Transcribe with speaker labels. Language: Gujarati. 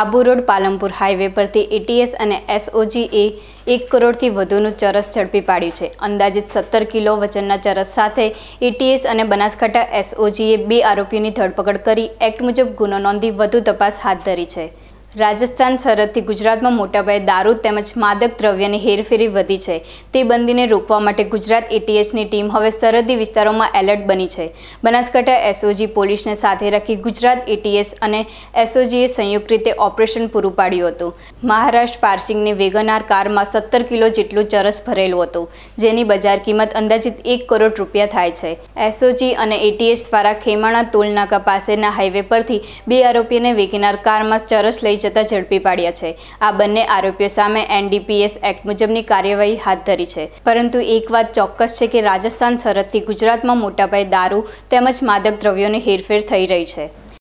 Speaker 1: આબુ રોડ પાલમપુર હાઈવે પરથી એટીએસ અને એસઓજીએ એક કરોડથી વધુનું ચરસ ઝડપી પાડ્યું છે અંદાજિત સત્તર કિલો વજનના ચરસ સાથે એટીએસ અને બનાસકાંઠા એસઓજીએ બે આરોપીઓની ધરપકડ કરી એક્ટ મુજબ ગુનો નોંધી વધુ તપાસ હાથ ધરી છે રાજસ્થાન સરહદથી ગુજરાતમાં મોટાપાયે દારૂ તેમજ માદક દ્રવ્યની હેરફેરી વધી છે તે બંદીને રોકવા માટે ગુજરાત એટીએસની ટીમ હવે સરહદી વિસ્તારોમાં એલર્ટ બની છે બનાસકાંઠા એસઓજી પોલીસને સાથે રાખી ગુજરાત એટીએસ અને એસઓજીએ સંયુક્ત રીતે ઓપરેશન પૂરું પાડ્યું હતું મહારાષ્ટ્ર પાર્સિંગની વેગનાર કારમાં સત્તર કિલો જેટલું ચરસ ભરેલું હતું જેની બજાર કિંમત અંદાજિત એક કરોડ રૂપિયા થાય છે એસઓજી અને એટીએસ દ્વારા ખેમાણા ટોલનાકા પાસેના હાઈવે પરથી બે આરોપીને વેગનાર કારમાં ચરસ લઈ જતા ઝડપી પાડ્યા છે આ બંને આરોપીઓ સામે એનડીપીએસ એક્ટ મુજબની કાર્યવાહી હાથ ધરી છે પરંતુ એક વાત ચોક્કસ છે કે રાજસ્થાન સરહદથી ગુજરાતમાં મોટાપાયે દારૂ તેમજ માદક દ્રવ્યોની હેરફેર થઈ રહી છે